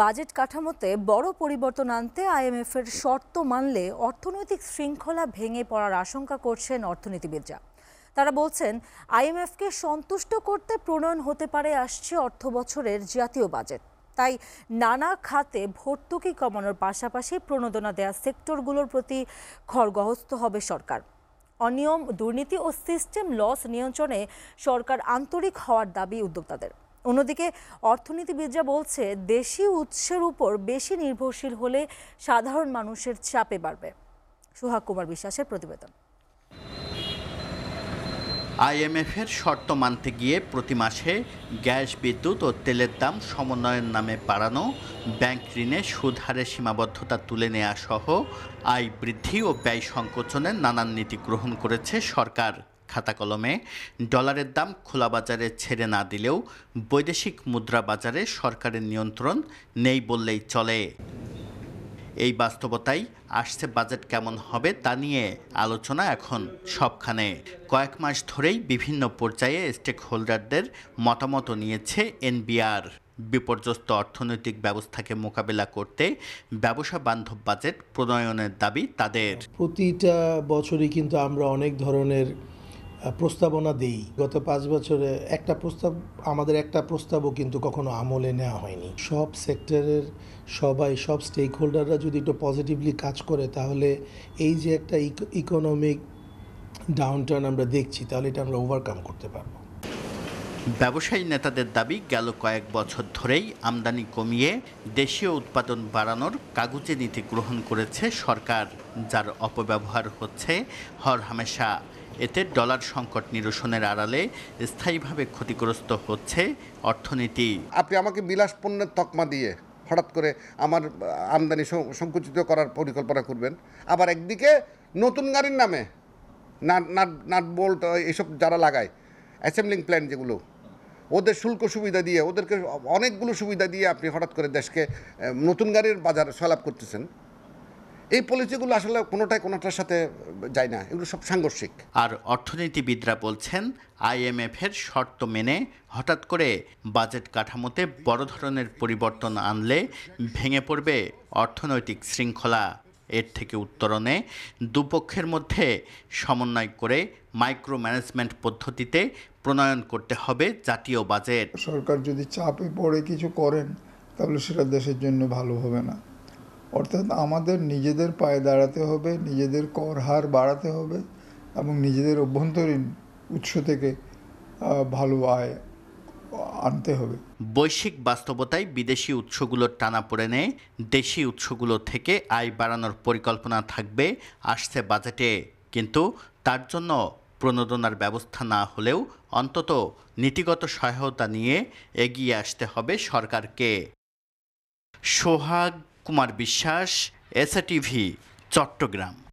budget কাঠামোতে বড় পরিবর্তন আনতে আইএমএফের শর্ত মানলে অর্থনৈতিক শৃঙ্খলা ভেঙে পড়ার আশঙ্কা করছেন অর্থনীতিবিদরা তারা বলছেন আইএমএফকে সন্তুষ্ট করতে প্রণয়ন হতে পারে আসছে অর্থ বছরের জাতীয় বাজেট তাই নানা খাতে ভর্তুকি কমানোর পাশাপাশি প্রণোদনা দেওয়া সেক্টরগুলোর প্রতি খড়গহস্ত হবে সরকার অনিয়ম দুর্নীতি ও সিস্টেম লস নিয়ন্ত্রণে সরকার আন্তরিক হওয়ার দাবি উদ্যোক্তাদের অন্যদিকে অর্থনীতিবিদরা বলছে দেশি উৎসের উপর বেশি নির্ভরশীল হলে সাধারণ মানুষের চাপে বাড়বে সুহাগ কুমার বিশ্বাসের প্রতিবেদন আইএমএফের শর্ত মানতে গিয়ে প্রতি মাসে গ্যাস বিদ্যুৎ ও তেলের দাম সমন্বয়ের নামে বাড়ানো ব্যাংক ঋণে সুধারে সীমাবদ্ধতা তুলে নেওয়া সহ আয় বৃদ্ধি ও ব্যয় সংকোচনের নানান নীতি গ্রহণ করেছে সরকার খাতা কলমে ডলারের দাম খোলা বাজারে ছেড়ে না দিলেও বৈদেশিক মুদ্রা বাজারে সরকারের নিয়ন্ত্রণ নেই বললেই চলে এই বাস্তবতাই আসছে বাজেট কেমন হবে তা নিয়ে আলোচনা এখন সবখানে কয়েক মাস ধরেই বিভিন্ন পর্যায়ে স্টেক হোল্ডারদের মতামত নিয়েছে এনবিআর বিপর্যস্ত অর্থনৈতিক ব্যবস্থাকে মোকাবেলা করতে ব্যবসা বান্ধব বাজেট প্রণয়নের দাবি তাদের প্রতিটা বছরই কিন্তু আমরা অনেক ধরনের প্রস্তাবনা দেই গত পাঁচ বছরে একটা প্রস্তাব আমাদের একটা প্রস্তাবও কিন্তু কখনো আমলে নেওয়া হয়নি সব সেক্টরের সবাই সব স্টেক হোল্ডাররা যদি একটু পজিটিভলি কাজ করে তাহলে এই যে একটা ইকোনমিক ডাউনটার্ন আমরা দেখছি তাহলে এটা আমরা ওভারকাম করতে পারবো ব্যবসায়ী নেতাদের দাবি গেল কয়েক বছর ধরেই আমদানি কমিয়ে দেশীয় উৎপাদন বাড়ানোর কাগুজে নীতি গ্রহণ করেছে সরকার যার অপব্যবহার হচ্ছে হরহামেশা এতে ডলার সংকট নিরসনের আড়ালে স্থায়ীভাবে ক্ষতিগ্রস্ত হচ্ছে অর্থনীতি আপনি আমাকে বিলাস পণ্যের তকমা দিয়ে হঠাৎ করে আমার আমদানি সংকুচিত করার পরিকল্পনা করবেন আবার একদিকে নতুন গাড়ির নামে নাট নাট নাট বোল্ট এইসব যারা লাগায় অ্যাসেম্বলিং প্ল্যান যেগুলো ওদের শুল্ক সুবিধা দিয়ে ওদেরকে অনেকগুলো সুবিধা দিয়ে আপনি হঠাৎ করে দেশকে নতুন গাড়ির বাজার সলাপ করতেছেন এই পলিসিগুলো আসলে কোনোটাই কোনোটার সাথে যায় না এগুলো সব সাংঘর্ষিক আর অর্থনীতিবিদরা বলছেন আইএমএফের শর্ত মেনে হঠাৎ করে বাজেট কাঠামোতে বড় ধরনের পরিবর্তন আনলে ভেঙে পড়বে অর্থনৈতিক শৃঙ্খলা এর থেকে উত্তরণে দুপক্ষের মধ্যে সমন্বয় করে মাইক্রো ম্যানেজমেন্ট পদ্ধতিতে প্রণয়ন করতে হবে জাতীয় বাজেট সরকার যদি চাপে পড়ে কিছু করেন তাহলে সেটা দেশের জন্য ভালো হবে না অর্থাৎ আমাদের নিজেদের পায়ে দাঁড়াতে হবে নিজেদের কর হার বাড়াতে হবে এবং নিজেদের অভ্যন্তরীণ উৎস থেকে ভালো আয় আনতে হবে বৈশ্বিক বাস্তবতায় বিদেশি উৎসগুলোর টানা পড়েনে দেশি উৎসগুলো থেকে আয় বাড়ানোর পরিকল্পনা থাকবে আসছে বাজেটে কিন্তু তার জন্য প্রণোদনার ব্যবস্থা না হলেও অন্তত নীতিগত সহায়তা নিয়ে এগিয়ে আসতে হবে সরকারকে সোহাগ কুমার বিশ্বাস এস টিভি চট্টগ্রাম